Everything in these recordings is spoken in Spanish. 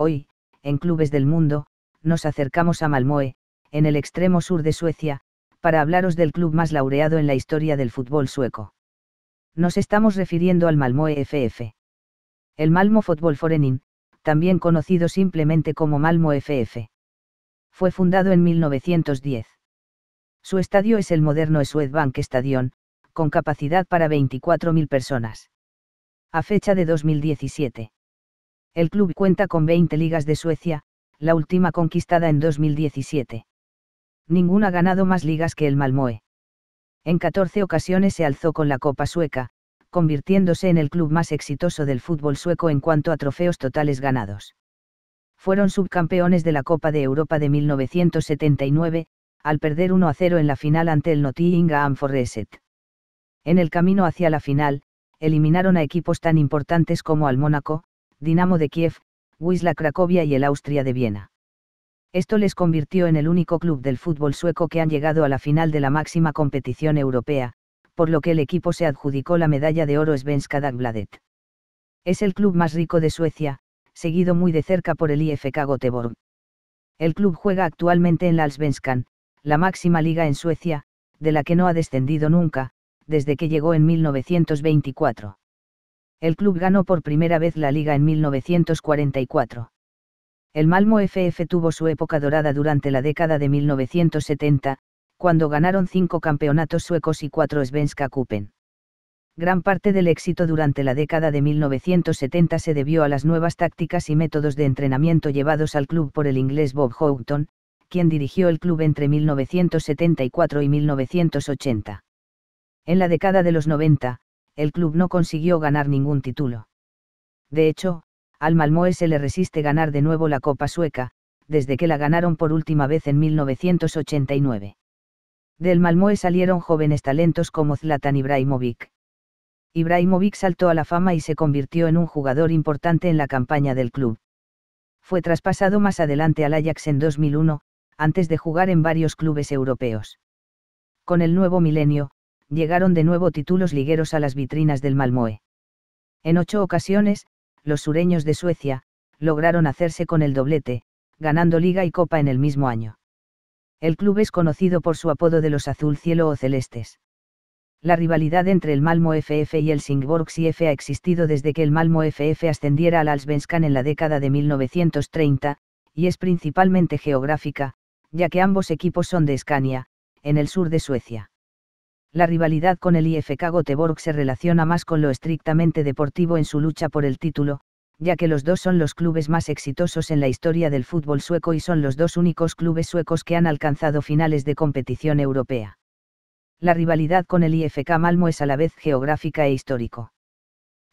Hoy, en clubes del mundo, nos acercamos a Malmoe, en el extremo sur de Suecia, para hablaros del club más laureado en la historia del fútbol sueco. Nos estamos refiriendo al Malmoe FF. El Malmo Fútbol Forenin, también conocido simplemente como Malmo FF. Fue fundado en 1910. Su estadio es el moderno Swedbank Stadion, con capacidad para 24.000 personas. A fecha de 2017. El club cuenta con 20 ligas de Suecia, la última conquistada en 2017. Ninguna ha ganado más ligas que el Malmoe en 14 ocasiones se alzó con la Copa Sueca, convirtiéndose en el club más exitoso del fútbol sueco en cuanto a trofeos totales ganados. Fueron subcampeones de la Copa de Europa de 1979, al perder 1 a 0 en la final ante el Nottingham Forest. En el camino hacia la final, eliminaron a equipos tan importantes como al Mónaco, Dinamo de Kiev, Wisla Cracovia y el Austria de Viena. Esto les convirtió en el único club del fútbol sueco que han llegado a la final de la máxima competición europea, por lo que el equipo se adjudicó la medalla de oro Svenska Dagbladet. Es el club más rico de Suecia, seguido muy de cerca por el IFK Göteborg. El club juega actualmente en la Allsvenskan, la máxima liga en Suecia, de la que no ha descendido nunca, desde que llegó en 1924. El club ganó por primera vez la liga en 1944. El Malmo FF tuvo su época dorada durante la década de 1970, cuando ganaron cinco campeonatos suecos y cuatro Svenska Cupen. Gran parte del éxito durante la década de 1970 se debió a las nuevas tácticas y métodos de entrenamiento llevados al club por el inglés Bob Houghton, quien dirigió el club entre 1974 y 1980. En la década de los 90, el club no consiguió ganar ningún título. De hecho, al Malmoe se le resiste ganar de nuevo la Copa Sueca, desde que la ganaron por última vez en 1989. Del Malmoe salieron jóvenes talentos como Zlatan Ibrahimovic. Ibrahimovic saltó a la fama y se convirtió en un jugador importante en la campaña del club. Fue traspasado más adelante al Ajax en 2001, antes de jugar en varios clubes europeos. Con el nuevo milenio, llegaron de nuevo títulos ligueros a las vitrinas del Malmoe. En ocho ocasiones, los sureños de Suecia, lograron hacerse con el doblete, ganando liga y copa en el mismo año. El club es conocido por su apodo de los azul cielo o celestes. La rivalidad entre el Malmo FF y el Singborgs IF ha existido desde que el Malmo FF ascendiera al Allsvenskan en la década de 1930, y es principalmente geográfica, ya que ambos equipos son de Escania, en el sur de Suecia. La rivalidad con el IFK Göteborg se relaciona más con lo estrictamente deportivo en su lucha por el título, ya que los dos son los clubes más exitosos en la historia del fútbol sueco y son los dos únicos clubes suecos que han alcanzado finales de competición europea. La rivalidad con el IFK Malmo es a la vez geográfica e histórico.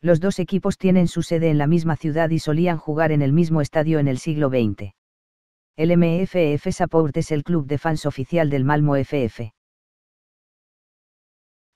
Los dos equipos tienen su sede en la misma ciudad y solían jugar en el mismo estadio en el siglo XX. El MFF Saport es el club de fans oficial del Malmo FF.